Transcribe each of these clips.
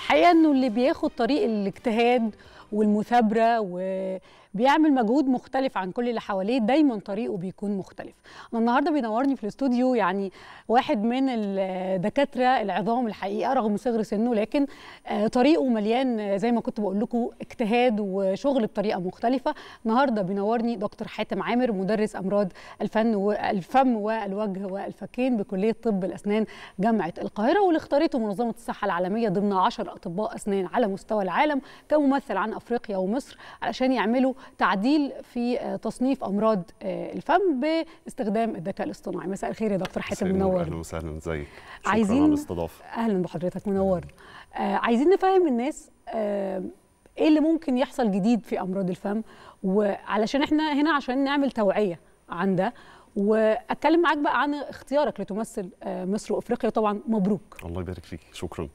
الحقيقه انه اللي بياخد طريق الاجتهاد والمثابره وبيعمل مجهود مختلف عن كل اللي حواليه دايما طريقه بيكون مختلف انا النهارده بينورني في الاستوديو يعني واحد من الدكاتره العظام الحقيقه رغم صغر سنه لكن طريقه مليان زي ما كنت بقول لكم اجتهاد وشغل بطريقه مختلفه النهارده بينورني دكتور حاتم عامر مدرس امراض الفن والفم والوجه والفكين بكليه طب الاسنان جامعه القاهره واللي اختارته منظمه الصحه العالميه ضمن 10 اطباء اسنان على مستوى العالم كممثل عن افريقيا ومصر علشان يعملوا تعديل في آه، تصنيف امراض آه، الفم باستخدام الذكاء الاصطناعي مساء الخير يا دكتور حاتم منور اهلا وسهلا ازيك عايزين على الاستضافه اهلا بحضرتك منور آه عايزين نفهم الناس آه ايه اللي ممكن يحصل جديد في امراض الفم وعلشان احنا هنا عشان نعمل توعيه عن ده واتكلم معاك بقى عن اختيارك لتمثل آه، مصر وافريقيا طبعا مبروك الله يبارك فيك شكرا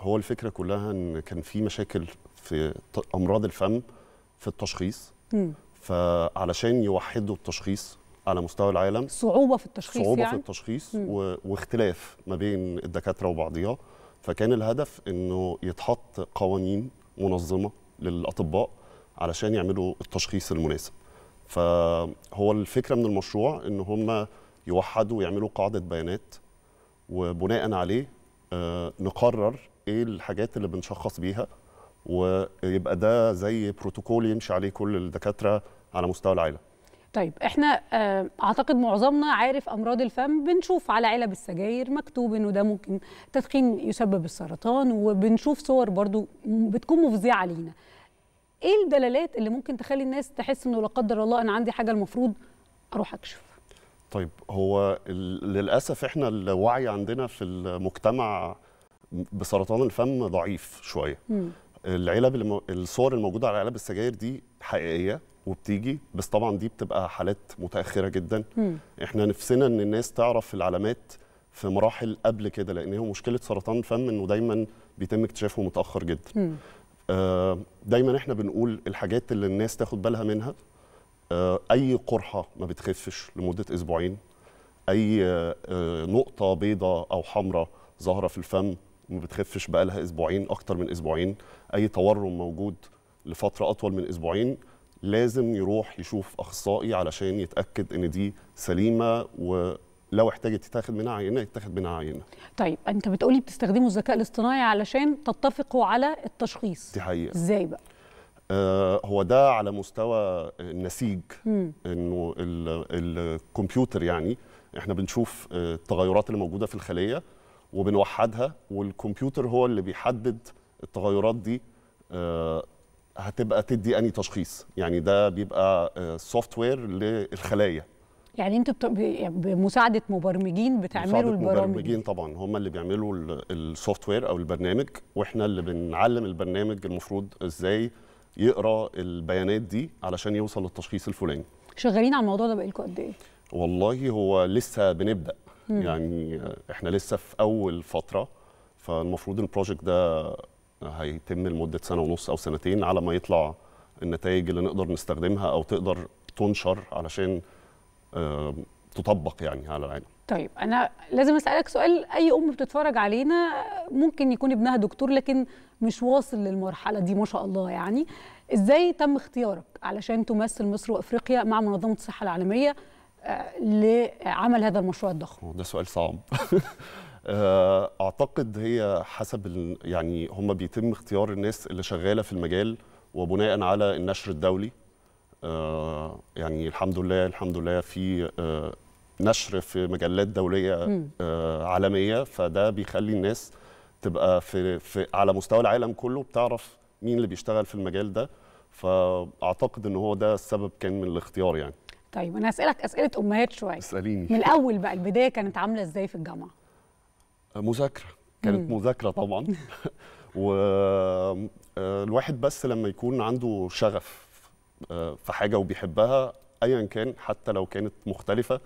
هو الفكره كلها ان كان في مشاكل في امراض الفم في التشخيص م. فعلشان يوحدوا التشخيص على مستوى العالم صعوبه في التشخيص صعوبه يعني؟ في التشخيص و... واختلاف ما بين الدكاتره وبعضيها فكان الهدف انه يتحط قوانين منظمه للاطباء علشان يعملوا التشخيص المناسب فهو الفكره من المشروع ان هم يوحدوا ويعملوا قاعده بيانات وبناء عليه آه، نقرر ايه الحاجات اللي بنشخص بيها ويبقى ده زي بروتوكول يمشي عليه كل الدكاتره على مستوى العائله طيب احنا آه، اعتقد معظمنا عارف امراض الفم بنشوف على علب السجاير مكتوب انه ده ممكن تدخين يسبب السرطان وبنشوف صور برضو بتكون مفزعه لينا ايه الدلالات اللي ممكن تخلي الناس تحس انه لا قدر الله انا عندي حاجه المفروض اروح اكشف طيب هو للاسف احنا الوعي عندنا في المجتمع بسرطان الفم ضعيف شويه العلب الصور الموجوده على علب السجاير دي حقيقيه وبتيجي بس طبعا دي بتبقى حالات متاخره جدا مم. احنا نفسنا ان الناس تعرف العلامات في مراحل قبل كده لان هي مشكله سرطان الفم انه دايما بيتم اكتشافه متاخر جدا آه دايما احنا بنقول الحاجات اللي الناس تاخد بالها منها آه اي قرحه ما بتخفش لمده اسبوعين اي آه, آه، نقطه بيضاء او حمراء ظاهره في الفم وما بتخفش بقى لها اسبوعين اكتر من اسبوعين اي تورم موجود لفتره اطول من اسبوعين لازم يروح يشوف اخصائي علشان يتاكد ان دي سليمه ولو احتاجت تتاخد منها عينه يتاخد منها عينه. طيب انت بتقولي بتستخدموا الذكاء الاصطناعي علشان تتفقوا على التشخيص. دي حقيقه. ازاي بقى؟ آه هو ده على مستوى النسيج انه الكمبيوتر يعني احنا بنشوف آه، التغيرات اللي موجوده في الخليه وبنوحدها والكمبيوتر هو اللي بيحدد التغيرات دي آه، هتبقى تدي اني تشخيص يعني ده بيبقى سوفت آه، وير للخلايا يعني انتوا بمساعده مبرمجين بتعملوا مساعدة البرامج مبرمجين طبعا هم اللي بيعملوا السوفت وير او البرنامج واحنا اللي بنعلم البرنامج المفروض ازاي يقرا البيانات دي علشان يوصل للتشخيص الفلاني شغالين على الموضوع ده بقالكم قد ايه والله هو لسه بنبدا يعني احنا لسه في اول فتره فالمفروض البروجكت ده هيتم لمده سنه ونص او سنتين على ما يطلع النتائج اللي نقدر نستخدمها او تقدر تنشر علشان آه، تطبق يعني على العالم طيب انا لازم اسالك سؤال اي ام بتتفرج علينا ممكن يكون ابنها دكتور لكن مش واصل للمرحله دي ما شاء الله يعني ازاي تم اختيارك علشان تمثل مصر وافريقيا مع منظمه الصحه العالميه لعمل هذا المشروع الضخم؟ ده سؤال صعب آه، اعتقد هي حسب يعني هم بيتم اختيار الناس اللي شغاله في المجال وبناء على النشر الدولي آه، يعني الحمد لله الحمد لله في آه، نشر في مجلات دوليه عالميه فده بيخلي الناس تبقى في, في على مستوى العالم كله بتعرف مين اللي بيشتغل في المجال ده فاعتقد ان هو ده السبب كان من الاختيار يعني طيب انا هسالك اسئله امهات شويه اساليني من الاول بقى البدايه كانت عامله ازاي في الجامعه آه، مذاكره كانت مم. مذاكره طبعا والواحد آه، بس لما يكون عنده شغف آه، في حاجه وبيحبها ايا كان حتى لو كانت مختلفه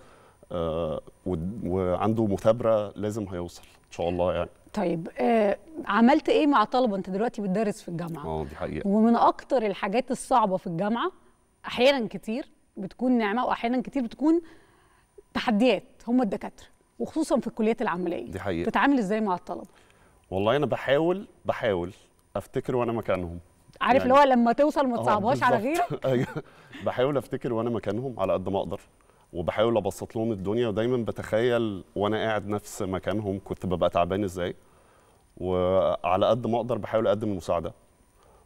وعنده مثابره لازم هيوصل ان شاء الله يعني طيب آه عملت ايه مع طلبه انت دلوقتي بتدرس في الجامعه اه دي حقيقه ومن اكتر الحاجات الصعبه في الجامعه احيانا كتير بتكون نعمه واحيانا كتير بتكون تحديات هم الدكاتره وخصوصا في الكليات العمليه دي حقيقة بتتعامل ازاي مع الطلبه؟ والله انا بحاول بحاول افتكر وانا مكانهم عارف يعني اللي يعني هو لما توصل ما آه، تصعبهاش على غيرك أيوة. بحاول افتكر وانا مكانهم على قد ما اقدر وبحاول ابسط لهم الدنيا ودايما بتخيل وانا قاعد نفس مكانهم كنت ببقى تعبان ازاي وعلى قد ما اقدر بحاول اقدم المساعده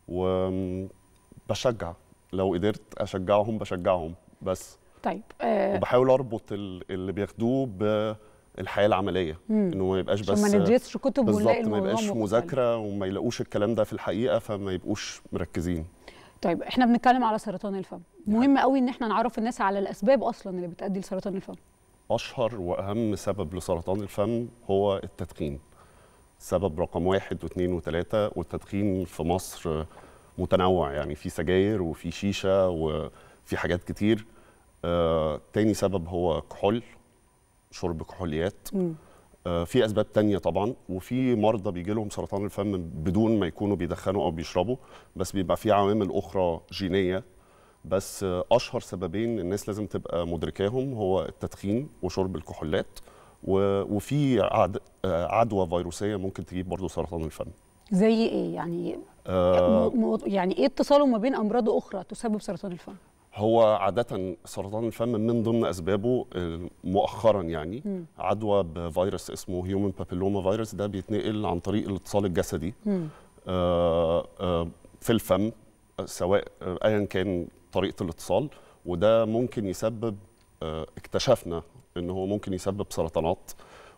وبشجع لو قدرت اشجعهم بشجعهم بس طيب آه وبحاول اربط اللي بياخدوه بالحياه العمليه مم. انه ما يبقاش بس ما ندرسش كتب ونلاقي ما يبقاش مذاكره وما يلاقوش الكلام ده في الحقيقه فما يبقوش مركزين طيب احنا بنتكلم على سرطان الفم مهم قوي ان احنا نعرف الناس على الاسباب اصلا اللي بتؤدي لسرطان الفم اشهر واهم سبب لسرطان الفم هو التدخين سبب رقم واحد واثنين وثلاثة والتدخين في مصر متنوع يعني في سجاير وفي شيشة و في حاجات كتير آه تاني سبب هو كحول شرب كحوليات آه في اسباب تانية طبعا وفي مرضى بيجي لهم سرطان الفم بدون ما يكونوا بيدخنوا او بيشربوا بس بيبقى في عوامل اخرى جينيه بس آه اشهر سببين الناس لازم تبقى مدركاهم هو التدخين وشرب الكحولات وفي عد... آه، عدوى فيروسيه ممكن تجيب برضه سرطان الفم زي ايه يعني آه يعني ايه اتصاله ما بين امراض اخرى تسبب سرطان الفم هو عادة سرطان الفم من ضمن أسبابه آه، مؤخرا يعني م. عدوى بفيروس اسمه هيومن بابيلوما فيروس ده بيتنقل عن طريق الاتصال الجسدي آه، آه، في الفم سواء أيا كان طريقة الاتصال وده ممكن يسبب اكتشفنا ان هو ممكن يسبب سرطانات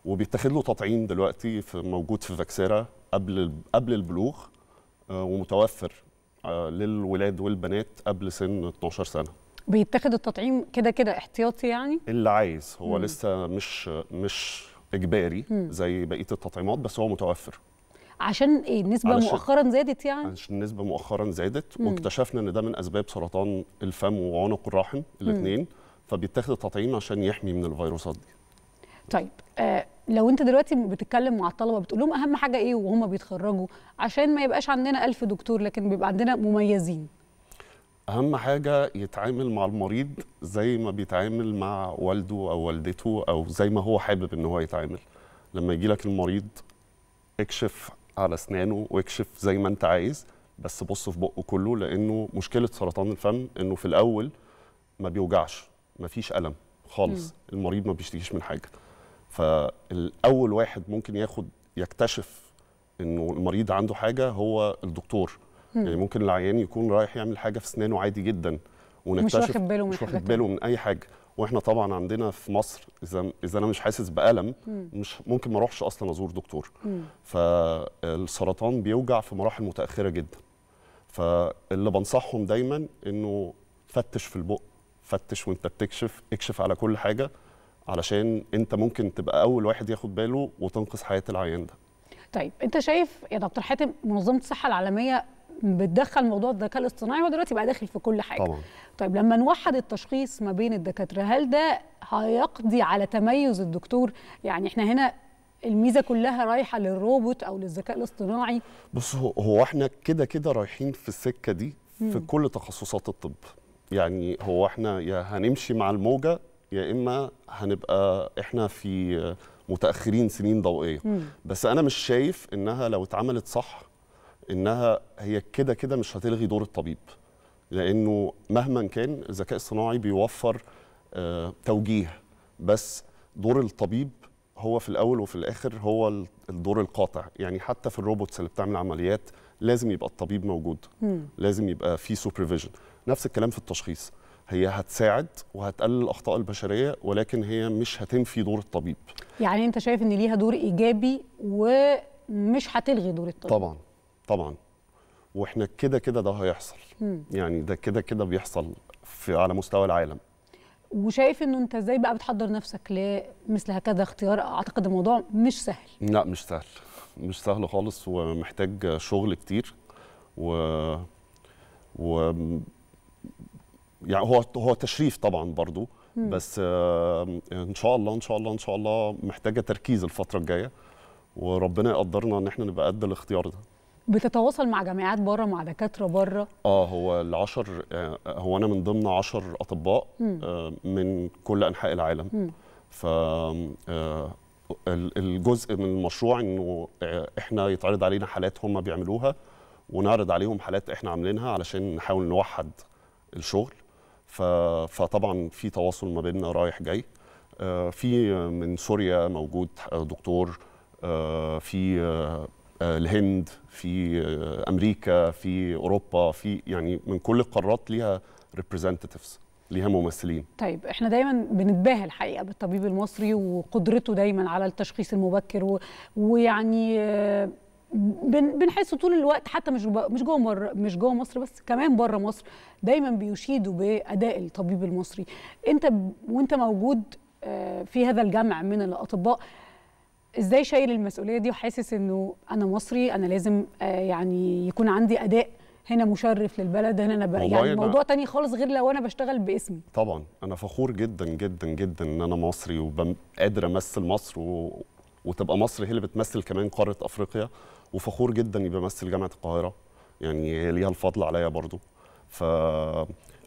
وبيتاخد له تطعيم دلوقتي في موجود في فاكسيرا قبل قبل البلوغ ومتوفر آه، للولاد والبنات قبل سن 12 سنه بيتاخد التطعيم كده كده احتياطي يعني اللي عايز هو مم. لسه مش مش اجباري مم. زي بقيه التطعيمات بس هو متوفر عشان ايه النسبه علشان مؤخرا زادت يعني عشان النسبه مؤخرا زادت مم. واكتشفنا ان ده من اسباب سرطان الفم وعنق الرحم الاثنين فبيتاخد التطعيم عشان يحمي من الفيروسات دي طيب آه لو انت دلوقتي بتتكلم مع الطلبه بتقول لهم اهم حاجه ايه وهم بيتخرجوا عشان ما يبقاش عندنا ألف دكتور لكن بيبقى عندنا مميزين اهم حاجه يتعامل مع المريض زي ما بيتعامل مع والده او والدته او زي ما هو حابب ان هو يتعامل لما يجي لك المريض اكشف على اسنانه واكشف زي ما انت عايز بس بص في بقه كله لانه مشكله سرطان الفم انه في الاول ما بيوجعش ما فيش الم خالص م. المريض ما بيشتكيش من حاجه فالاول واحد ممكن ياخد يكتشف انه المريض عنده حاجه هو الدكتور مم. يعني ممكن العيان يكون رايح يعمل حاجه في اسنانه عادي جدا ونكتشف مش واخد باله من مش واخد باله من اي حاجه واحنا طبعا عندنا في مصر اذا اذا انا مش حاسس بالم مش ممكن ما اروحش اصلا ازور دكتور مم. فالسرطان بيوجع في مراحل متاخره جدا فاللي بنصحهم دايما انه فتش في البق فتش وانت بتكشف اكشف على كل حاجه علشان انت ممكن تبقى اول واحد ياخد باله وتنقذ حياه العيان ده طيب انت شايف يا دكتور حاتم منظمه الصحه العالميه بتدخل موضوع الذكاء الاصطناعي ودلوقتي بقى داخل في كل حاجه طبعا. طيب لما نوحد التشخيص ما بين الدكاتره هل ده هيقضي على تميز الدكتور يعني احنا هنا الميزه كلها رايحه للروبوت او للذكاء الاصطناعي بص هو احنا كده كده رايحين في السكه دي في مم. كل تخصصات الطب يعني هو احنا يا هنمشي مع الموجه يا اما هنبقى احنا في متاخرين سنين ضوئيه مم. بس انا مش شايف انها لو اتعملت صح انها هي كده كده مش هتلغي دور الطبيب لانه مهما كان الذكاء الصناعي بيوفر آه توجيه بس دور الطبيب هو في الاول وفي الاخر هو الدور القاطع يعني حتى في الروبوتس اللي بتعمل عمليات لازم يبقى الطبيب موجود مم. لازم يبقى في سوبرفيجن نفس الكلام في التشخيص هي هتساعد وهتقلل الاخطاء البشريه ولكن هي مش هتنفي دور الطبيب يعني انت شايف ان ليها دور ايجابي ومش هتلغي دور الطبيب طبعا طبعا واحنا كده كده ده هيحصل م. يعني ده كده كده بيحصل في على مستوى العالم وشايف انه انت ازاي بقى بتحضر نفسك لمثل هكذا اختيار اعتقد الموضوع مش سهل لا مش سهل مش سهل خالص ومحتاج شغل كتير و و يعني هو هو تشريف طبعا برضو بس ان شاء الله ان شاء الله ان شاء الله محتاجه تركيز الفتره الجايه وربنا يقدرنا ان احنا نبقى قد الاختيار ده بتتواصل مع جامعات بره مع دكاتره بره اه هو العشر آه، هو انا من ضمن عشر اطباء مم. آه، من كل انحاء العالم ف آه، الجزء من المشروع انه احنا يتعرض علينا حالات هم بيعملوها ونعرض عليهم حالات احنا عاملينها علشان نحاول نوحد الشغل فطبعا في تواصل ما بيننا رايح جاي آه، في من سوريا موجود دكتور آه، في آه، الهند في امريكا في اوروبا في يعني من كل القارات ليها ريبريزنتيفز ليها ممثلين طيب احنا دايما بنتباهى الحقيقه بالطبيب المصري وقدرته دايما على التشخيص المبكر و... ويعني بنحس طول الوقت حتى مش مش جوه مر... مش جوه مصر بس كمان بره مصر دايما بيشيدوا باداء الطبيب المصري انت وانت موجود آه، في هذا الجمع من الاطباء ازاي شايل المسؤوليه دي وحاسس انه انا مصري انا لازم آه، يعني يكون عندي اداء هنا مشرف للبلد هنا انا ب... يعني موضوع تاني خالص غير لو انا بشتغل باسمي طبعا انا فخور جدا جدا جدا ان انا مصري وقادر امثل مصر و... وتبقى مصر هي اللي بتمثل كمان قاره افريقيا وفخور جدا اني بمثل جامعه القاهره يعني ليها الفضل عليا برضو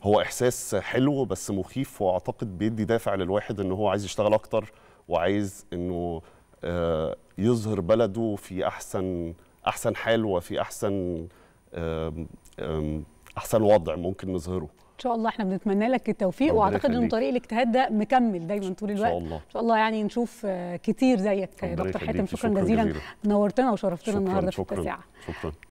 هو احساس حلو بس مخيف واعتقد بيدي دافع للواحد ان هو عايز يشتغل اكتر وعايز انه آه، يظهر بلده في احسن احسن حال وفي احسن احسن وضع ممكن نظهره ان شاء الله احنا بنتمنى لك التوفيق واعتقد ان طريق الاجتهاد ده مكمل دايما طول الوقت ان شاء الله ان شاء الله يعني نشوف آه، كتير زيك دكتور حاتم شكرا, شكرا جزيلا, جزيلا. نورتنا وشرفتنا النهارده في التسعه شكرا